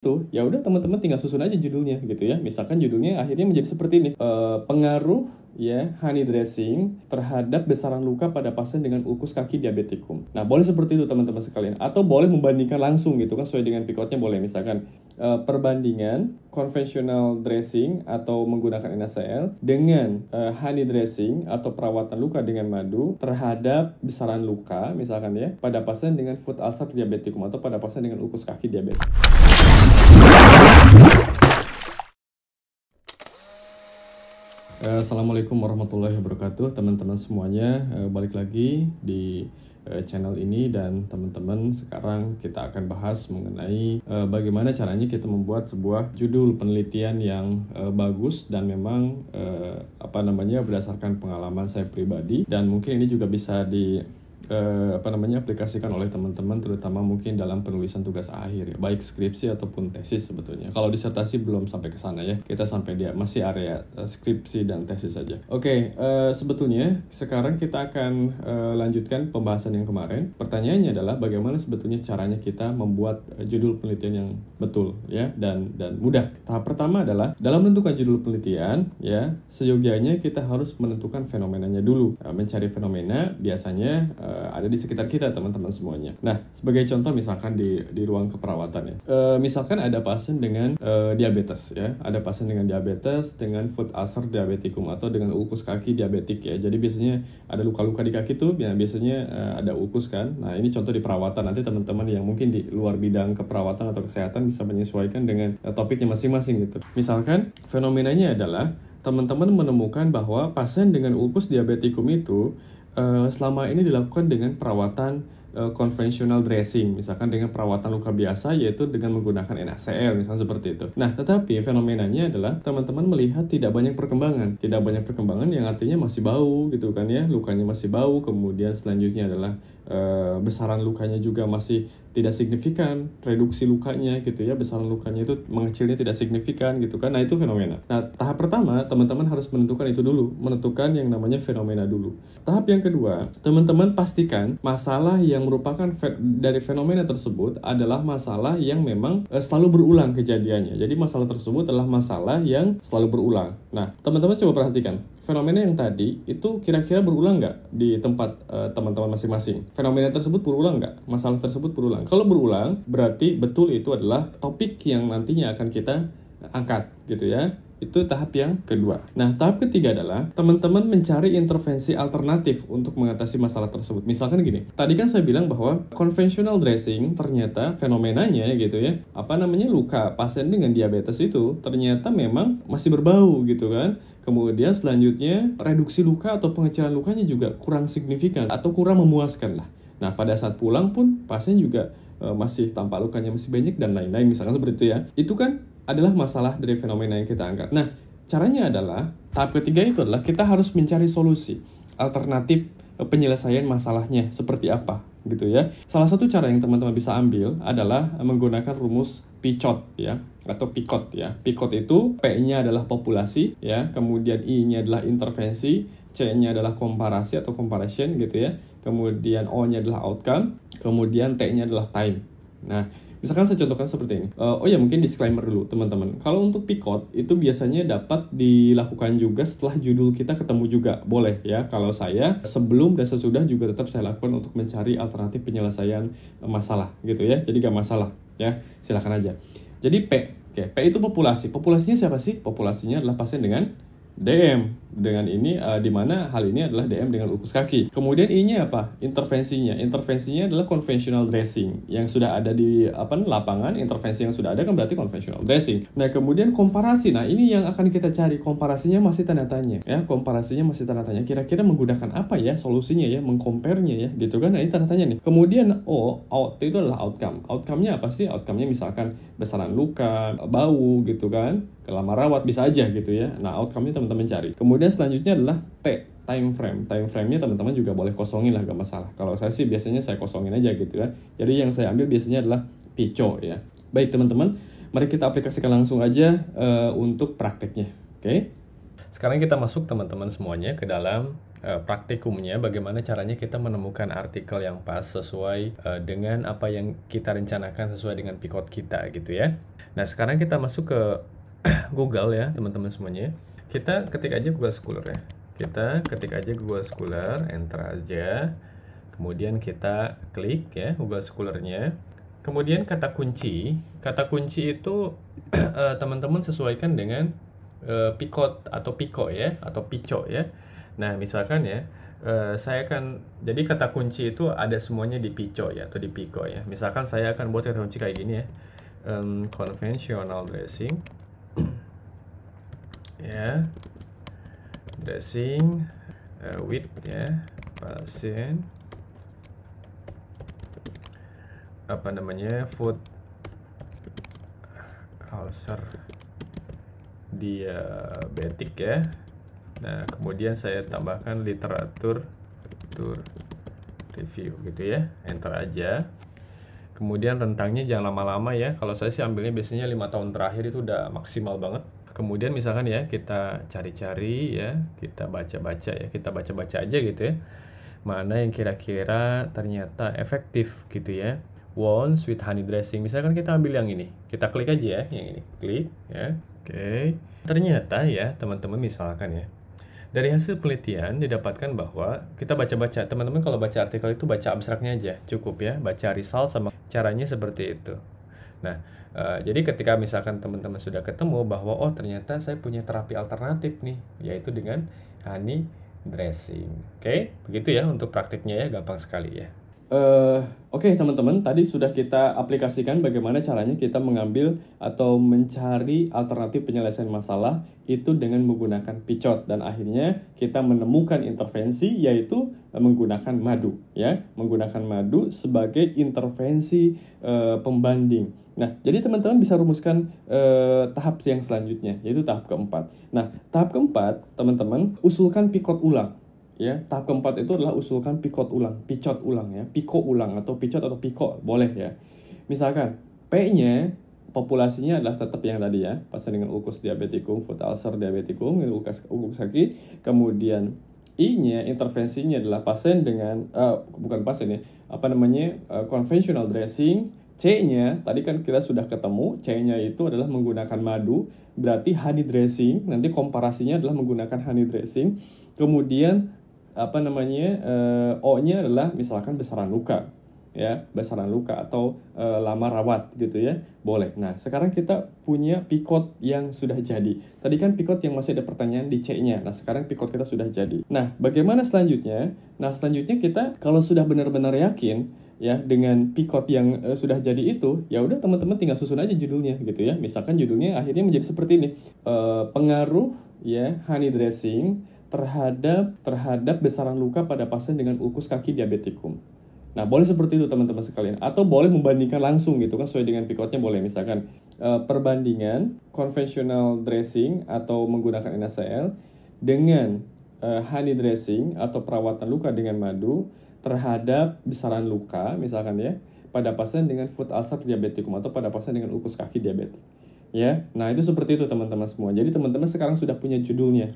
itu ya udah teman-teman tinggal susun aja judulnya gitu ya misalkan judulnya akhirnya menjadi seperti ini e, pengaruh ya honey dressing terhadap besaran luka pada pasien dengan ulkus kaki diabetikum nah boleh seperti itu teman-teman sekalian atau boleh membandingkan langsung gitu kan sesuai dengan pikotnya boleh misalkan e, perbandingan konvensional dressing atau menggunakan NSL dengan e, honey dressing atau perawatan luka dengan madu terhadap besaran luka misalkan ya pada pasien dengan foot ulcer diabetikum atau pada pasien dengan ulkus kaki diabetikum. Eh, Assalamualaikum warahmatullahi wabarakatuh teman-teman semuanya eh, balik lagi di eh, channel ini dan teman-teman sekarang kita akan bahas mengenai bagaimana caranya kita membuat sebuah judul penelitian yang bagus dan memang apa namanya berdasarkan pengalaman saya pribadi dan mungkin ini juga bisa di eh, apa namanya aplikasikan oleh teman-teman terutama mungkin dalam penulisan tugas akhir ya baik skripsi ataupun tesis sebetulnya kalau disertasi belum sampai ke sana ya kita sampai dia masih area eh, skripsi dan tesis saja oke okay, eh, sebetulnya sekarang kita akan eh, lanjutkan pembahasan yang kemarin pertanyaannya adalah bagaimana sebetulnya caranya kita membuat eh, judul penelitian yang betul ya dan dan mudah tahap pertama adalah dalam menentukan judul penelitian ya seyogianya kita harus menentukan fenomenanya dulu eh, mencari fenomena biasanya eh, Eh, ada di sekitar kita teman-teman semuanya. Nah, sebagai contoh misalkan di di ruang keperawatan ya. Uh, misalkan ada pasien dengan uh, diabetes ya, ada pasien dengan diabetes dengan foot ulcer diabeticum atau dengan ulkus kaki diabetik ya. Jadi biasanya ada luka-luka di kaki tuh, ya biasanya uh, ada ulkus kan. Nah, ini contoh di perawatan. Nanti teman-teman yang mungkin di luar bidang keperawatan atau kesehatan bisa menyesuaikan dengan uh, topiknya masing-masing gitu. Misalkan fenomenanya adalah teman-teman menemukan bahwa pasien dengan ulkus diabetikum itu uh, selama ini dilakukan dengan perawatan uh, dressing, misalkan dengan perawatan luka biasa yaitu dengan menggunakan NaCl misalnya seperti itu. Nah, tetapi fenomenanya adalah teman-teman melihat tidak banyak perkembangan, tidak banyak perkembangan yang artinya masih bau gitu kan ya, lukanya masih bau, kemudian selanjutnya adalah uh, besaran lukanya juga masih tidak signifikan reduksi lukanya gitu ya besaran lukanya itu mengecilnya tidak signifikan gitu kan nah itu fenomena nah tahap pertama teman-teman harus menentukan itu dulu menentukan yang namanya fenomena dulu tahap yang kedua teman-teman pastikan masalah yang merupakan fe dari fenomena tersebut adalah masalah yang memang e, selalu berulang kejadiannya jadi masalah tersebut adalah masalah yang selalu berulang nah teman-teman coba perhatikan fenomena yang tadi itu kira-kira berulang nggak di tempat teman eh, teman-teman masing-masing? Fenomena tersebut berulang nggak? Masalah tersebut berulang? Kalau berulang, berarti betul itu adalah topik yang nantinya akan kita angkat gitu ya. Itu tahap yang kedua. Nah, tahap ketiga adalah teman-teman mencari intervensi alternatif untuk mengatasi masalah tersebut. Misalkan gini, tadi kan saya bilang bahwa conventional dressing ternyata fenomenanya gitu ya, apa namanya luka pasien dengan diabetes itu ternyata memang masih berbau gitu kan. Kemudian selanjutnya reduksi luka atau pengecilan lukanya juga kurang signifikan atau kurang memuaskan lah. Nah, pada saat pulang pun pasien juga eh, masih tampak lukanya masih banyak dan lain-lain misalkan seperti itu ya. Itu kan adalah masalah dari fenomena yang kita angkat. Nah, caranya adalah tahap ketiga itu adalah kita harus mencari solusi alternatif eh, penyelesaian masalahnya seperti apa gitu ya. Salah satu cara yang teman-teman bisa ambil adalah eh, menggunakan rumus PICOT ya atau PICOT ya. PICOT itu P-nya adalah populasi ya, kemudian I-nya adalah intervensi, C-nya adalah komparasi atau comparison gitu ya. Kemudian O-nya adalah outcome, kemudian T-nya adalah time. Nah, Misalkan saya contohkan seperti ini. Uh, oh ya mungkin disclaimer dulu teman-teman. Kalau untuk picot itu biasanya dapat dilakukan juga setelah judul kita ketemu juga. Boleh ya kalau saya sebelum dan sesudah juga tetap saya lakukan untuk mencari alternatif penyelesaian eh, masalah gitu ya. Jadi gak masalah ya. Silahkan aja. Jadi P. Oke, P itu populasi. Populasinya siapa sih? Populasinya adalah pasien dengan DM dengan ini uh, di mana hal ini adalah DM dengan ukus kaki. Kemudian ini apa? Intervensinya. Intervensinya adalah conventional dressing yang sudah ada di apa lapangan, intervensi yang sudah ada kan berarti conventional dressing. Nah, kemudian komparasi. Nah, ini yang akan kita cari. Komparasinya masih tanda tanya ya, komparasinya masih tanda tanya. Kira-kira menggunakan apa ya solusinya ya, mengkompernya ya, gitu kan. Nah, ini tanda tanya nih. Kemudian O, out itu adalah outcome. Outcome-nya apa sih? Outcome-nya misalkan besaran luka, bau gitu kan, lama rawat bisa aja gitu ya. Nah, outcome-nya teman teman-teman cari. Kemudian selanjutnya adalah T, time frame. Time frame-nya teman-teman juga boleh kosongin lah, gak masalah. Kalau saya sih biasanya saya kosongin aja gitu ya. Jadi yang saya ambil biasanya adalah pico ya. Baik teman-teman, mari kita aplikasikan langsung aja uh, untuk prakteknya. Oke? Okay? Sekarang kita masuk teman-teman semuanya ke dalam eh, praktikumnya bagaimana caranya kita menemukan artikel yang pas sesuai eh, dengan apa yang kita rencanakan sesuai dengan picot kita gitu ya. Nah, sekarang kita masuk ke Google ya teman-teman semuanya kita ketik aja Google Scholar ya kita ketik aja Google Scholar enter aja kemudian kita klik ya Google Scholar-nya kemudian kata kunci kata kunci itu eh, teman-teman sesuaikan dengan uh, picot atau pico ya atau pico ya nah misalkan ya uh, saya akan jadi kata kunci itu ada semuanya di pico ya atau di pico ya misalkan saya akan buat kata kunci kayak gini ya um, conventional dressing ya dressing uh, with ya pasien apa namanya food ulcer diabetik ya nah kemudian saya tambahkan literatur tur review gitu ya enter aja Kemudian rentangnya jangan lama-lama ya. Kalau saya sih ambilnya biasanya lima tahun terakhir itu udah maksimal banget. Kemudian misalkan ya kita cari-cari ya, kita baca-baca ya, kita baca-baca aja gitu ya. Mana yang kira-kira ternyata efektif gitu ya. Won sweet honey dressing. Misalkan kita ambil yang ini. Kita klik aja ya yang ini. Klik ya. Oke. Okay. Ternyata ya teman-teman misalkan ya dari hasil penelitian didapatkan bahwa kita baca-baca, teman-teman kalau baca artikel itu baca abstraknya aja, cukup ya, baca risal sama caranya seperti itu. Nah, uh, jadi ketika misalkan teman-teman sudah ketemu bahwa oh ternyata saya punya terapi alternatif nih, yaitu dengan honey dressing. Oke, okay? begitu ya untuk praktiknya ya, gampang sekali ya. Eh, oke okay, teman-teman tadi sudah kita aplikasikan bagaimana caranya kita mengambil atau mencari alternatif penyelesaian masalah itu dengan menggunakan picot dan akhirnya kita menemukan intervensi yaitu menggunakan madu ya menggunakan madu sebagai intervensi uh, pembanding Nah, jadi teman-teman bisa rumuskan uh, tahap yang selanjutnya, yaitu tahap keempat. Nah, tahap keempat, teman-teman, usulkan pikot ulang ya tahap keempat itu adalah usulkan picot ulang picot ulang ya piko ulang atau picot atau piko boleh ya misalkan p-nya populasinya adalah tetap yang tadi ya pasien dengan ulkus diabetikum foot ulcer diabetikum ulkus ulkus kaki kemudian i-nya intervensinya adalah pasien dengan uh, bukan pasien ya apa namanya uh, conventional dressing C-nya tadi kan kita sudah ketemu, C-nya itu adalah menggunakan madu, berarti honey dressing. Nanti komparasinya adalah menggunakan honey dressing. Kemudian apa namanya uh, O-nya adalah misalkan besaran luka ya besaran luka atau uh, lama rawat gitu ya boleh nah sekarang kita punya pikot yang sudah jadi tadi kan pikot yang masih ada pertanyaan di c nya nah sekarang pikot kita sudah jadi nah bagaimana selanjutnya nah selanjutnya kita kalau sudah benar-benar yakin ya dengan pikot yang uh, sudah jadi itu ya udah teman-teman tinggal susun aja judulnya gitu ya misalkan judulnya akhirnya menjadi seperti ini uh, pengaruh ya honey dressing terhadap terhadap besaran luka pada pasien dengan ulkus kaki diabetikum. Nah, boleh seperti itu teman-teman sekalian atau boleh membandingkan langsung gitu kan sesuai dengan pikotnya boleh misalkan eh, perbandingan konvensional dressing atau menggunakan NSL dengan eh, honey dressing atau perawatan luka dengan madu terhadap besaran luka misalkan ya pada pasien dengan foot ulcer diabetikum atau pada pasien dengan ulkus kaki diabetik. Ya. Nah, itu seperti itu teman-teman semua. Jadi teman-teman sekarang sudah punya judulnya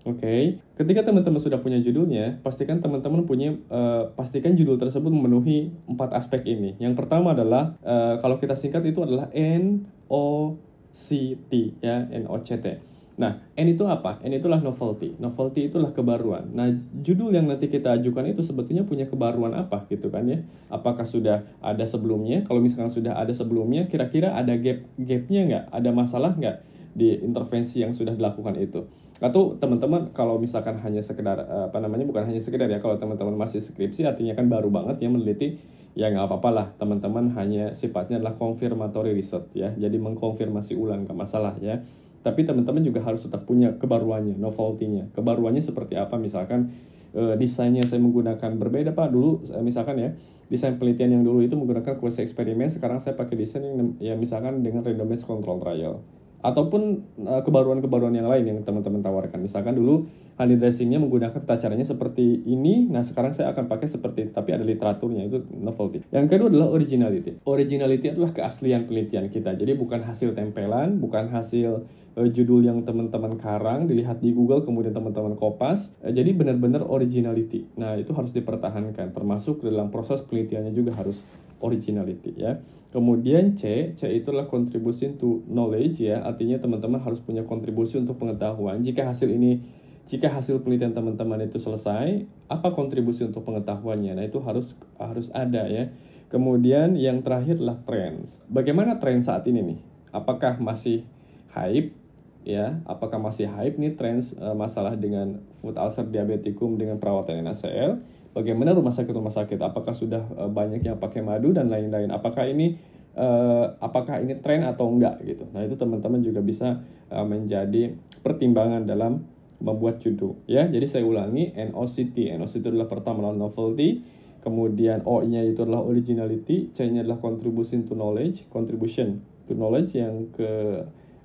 Oke, okay. ketika teman-teman sudah punya judulnya, pastikan teman-teman punya uh, pastikan judul tersebut memenuhi empat aspek ini. Yang pertama adalah uh, kalau kita singkat itu adalah N O C T ya, N O C T. Nah, N itu apa? N itulah novelty. Novelty itulah kebaruan. Nah, judul yang nanti kita ajukan itu sebetulnya punya kebaruan apa gitu kan ya? Apakah sudah ada sebelumnya? Kalau misalkan sudah ada sebelumnya, kira-kira ada gap gapnya nggak? Ada masalah nggak di intervensi yang sudah dilakukan itu? atau teman-teman kalau misalkan hanya sekedar eh, apa namanya bukan hanya sekedar ya kalau teman-teman masih skripsi artinya kan baru banget ya meneliti ya nggak apa-apa lah teman-teman hanya sifatnya adalah confirmatory research ya jadi mengkonfirmasi ulang ke masalah ya tapi teman-teman juga harus tetap punya kebaruannya novelty-nya kebaruannya seperti apa misalkan e, desainnya saya menggunakan berbeda pak dulu eh, misalkan ya desain penelitian yang dulu itu menggunakan kuasa eksperimen sekarang saya pakai desain yang ya misalkan dengan randomized control trial ataupun kebaruan eh, kebaruan-kebaruan yang lain yang teman-teman tawarkan. Misalkan dulu honey dressingnya menggunakan tata caranya seperti ini, nah sekarang saya akan pakai seperti itu, tapi ada literaturnya itu novelty. Yang kedua adalah originality. Originality adalah keaslian penelitian kita. Jadi bukan hasil tempelan, bukan hasil uh, judul yang teman-teman karang dilihat di Google kemudian teman-teman kopas. Uh, jadi benar-benar originality. Nah, itu harus dipertahankan termasuk dalam proses penelitiannya juga harus originality ya. Kemudian C, C itulah kontribusi to knowledge ya, artinya teman-teman harus punya kontribusi untuk pengetahuan. Jika hasil ini jika hasil penelitian teman-teman itu selesai, apa kontribusi untuk pengetahuannya? Nah, itu harus harus ada ya. Kemudian yang terakhir lah trends. Bagaimana tren saat ini nih? Apakah masih hype ya? Apakah masih hype nih trends uh, masalah dengan food ulcer diabetikum dengan perawatan NaCl? bagaimana rumah sakit rumah sakit apakah sudah eh, banyak yang pakai madu dan lain-lain apakah ini uh, apakah ini tren atau enggak gitu nah itu teman-teman juga bisa uh, menjadi pertimbangan dalam membuat judul ya jadi saya ulangi NOCT NOCT itu adalah pertama adalah novelty kemudian O-nya itu adalah originality C-nya adalah contribution to knowledge contribution to knowledge yang ke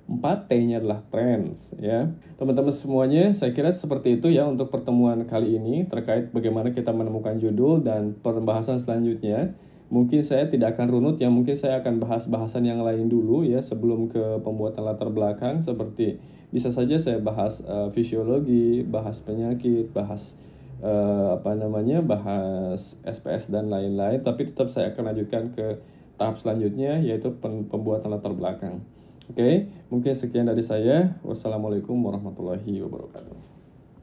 4 T-nya adalah trends ya. Teman-teman semuanya, saya kira seperti itu ya untuk pertemuan kali ini terkait bagaimana kita menemukan judul dan pembahasan selanjutnya. Mungkin saya tidak akan runut ya, mungkin saya akan bahas bahasan yang lain dulu ya sebelum ke pembuatan latar belakang seperti bisa saja saya bahas uh, fisiologi, bahas penyakit, bahas uh, apa namanya, bahas SPS dan lain-lain, tapi tetap saya akan lanjutkan ke tahap selanjutnya yaitu pembuatan latar belakang. Oke, okay, mungkin sekian dari saya. Wassalamualaikum warahmatullahi wabarakatuh.